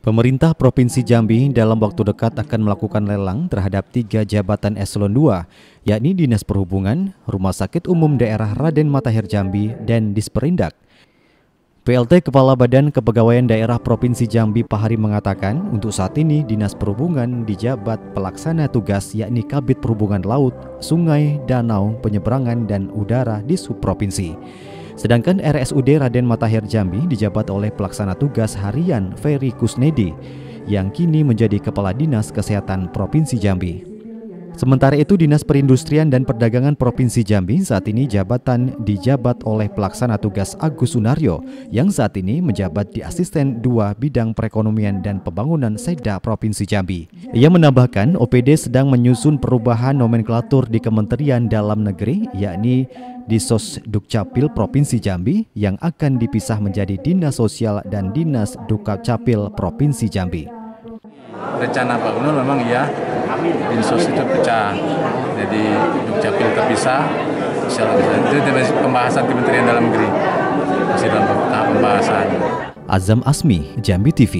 Pemerintah Provinsi Jambi dalam waktu dekat akan melakukan lelang terhadap tiga jabatan eselon 2, yakni Dinas Perhubungan, Rumah Sakit Umum Daerah Raden Matahir Jambi, dan Disperindak. PLT Kepala Badan Kepegawaian Daerah Provinsi Jambi Pahari mengatakan, untuk saat ini Dinas Perhubungan dijabat pelaksana tugas yakni Kabit Perhubungan Laut, Sungai, Danau, Penyeberangan, dan Udara di subprovinsi. Sedangkan RSUD Raden Matahir Jambi dijabat oleh pelaksana tugas harian Ferry Kusnedi yang kini menjadi Kepala Dinas Kesehatan Provinsi Jambi. Sementara itu Dinas Perindustrian dan Perdagangan Provinsi Jambi saat ini jabatan dijabat oleh pelaksana tugas Agus Sunario yang saat ini menjabat di Asisten 2 Bidang Perekonomian dan Pembangunan Seda Provinsi Jambi. Ia menambahkan, OPD sedang menyusun perubahan nomenklatur di Kementerian Dalam Negeri, yakni di Sosdukcapil Provinsi Jambi yang akan dipisah menjadi Dinas Sosial dan Dinas Dukcapil Provinsi Jambi. Rencana Pak Gubernur memang ya, Dinsos itu pecah, jadi Dukcapil terpisah, Sosial itu pembahasan Kementerian Dalam Negeri, masih dalam tahap pembahasan. Azam Asmi, Jambi TV.